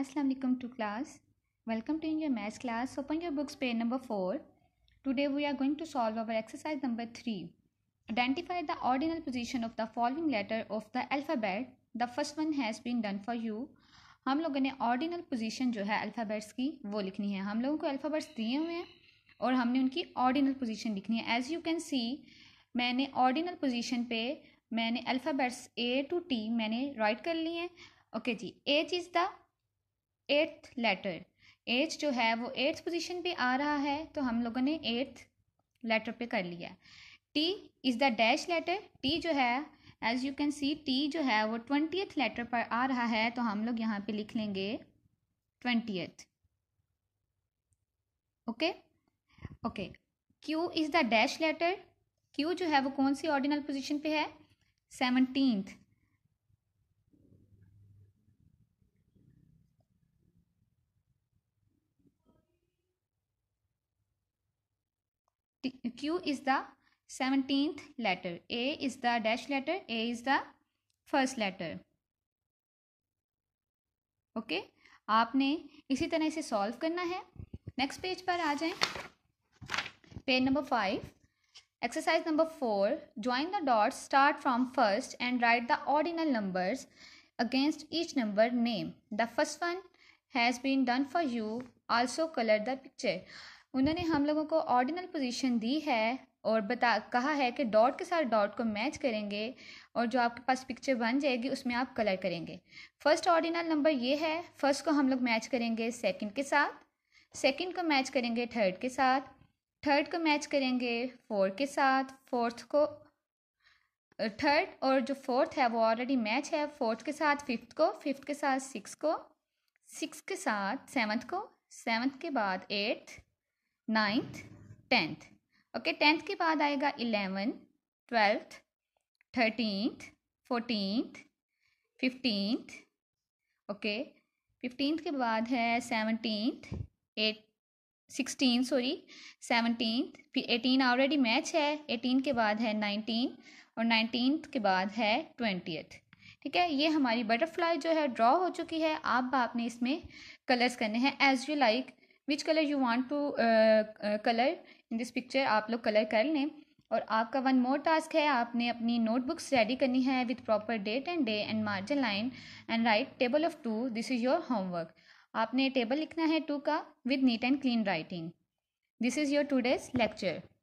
Assalamu alaikum to class. Welcome to your maths class. Open your books page number 4. Today we are going to solve our exercise number 3. Identify the ordinal position of the following letter of the alphabet. The first one has been done for you. हम लोगों ने ordinal position जो है alphabets की वो लिखनी है हम लोगों को अल्फ़ाबेट्स दिए हुए हैं और हमने उनकी ऑर्डिनल पोजीशन लिखनी है एज़ यू कैन सी मैंने ऑर्डिनल पोजीशन पे मैंने अल्फ़ाबेट्स ए टू टी मैंने राइट कर लिए हैं okay ji H is the eighth letter as जो है वो एट्थ पोजीशन पे आ रहा है तो हम लोगों ने एट्थ लेटर पे कर लिया T is the dash letter T जो है as you can see T जो है वो ट्वेंटियथ लेटर पर आ रहा है तो हम लोग यहाँ पे लिख लेंगे twentieth okay okay Q is the dash letter Q जो है वो कौन सी ऑर्डिनल पोजीशन पे है seventeenth Q is the seventeenth letter. A is the dash letter. A is the first letter. Okay okay? आपने इसी तरह इसे सॉल्व करना है नेक्स्ट पेज पर आ जाएं page number five exercise number four join the dots start from first and write the ordinal numbers against each number name the first one has been done for you also colour the picture उन्होंने हम लोगों को ordinal position दी है और बता कहा है कि डॉट के साथ डॉट को मैच करेंगे और जो आपके पास पिक्चर बन जाएगी उसमें आप कलर करेंगे फर्स्ट ऑर्डिनल नंबर ये है फर्स्ट को हम लोग मैच करेंगे सेकंड के साथ सेकंड को मैच करेंगे थर्ड के साथ थर्ड को मैच करेंगे फोर के साथ फोर्थ को थर्ड और जो फोर्थ है वो ऑलरेडी मैच है फोर्थ के साथ फिफ्थ को फिफ्थ के साथ सिक्स को सिक्स के साथ सेवन्थ को सेवन्थ के बाद eighth ninth tenth okay tenth के बाद आएगा eleven twelfth thirteenth fourteenth fifteenth okay fifteenth के बाद है seventeenth eight sixteen sorry seventeen फिर एटीन ऑलरेडी मैच है एटीन के बाद है नाइनटीन और नाइनटीन के बाद है ट्वेंटियथ ठीक है ये हमारी बटरफ्लाई जो है ड्रॉ हो चुकी है आप आपने इसमें कलर्स करने हैं as you like which colour you want to colour in this picture आप लोग कलर कर लें और आपका वन मोर टास्क है आपने अपनी नोटबुक्स रेडी करनी है with proper date and day and margin line and write table of two this is your homework आपने टेबल लिखना है टू का with neat and clean writing this is your today's lecture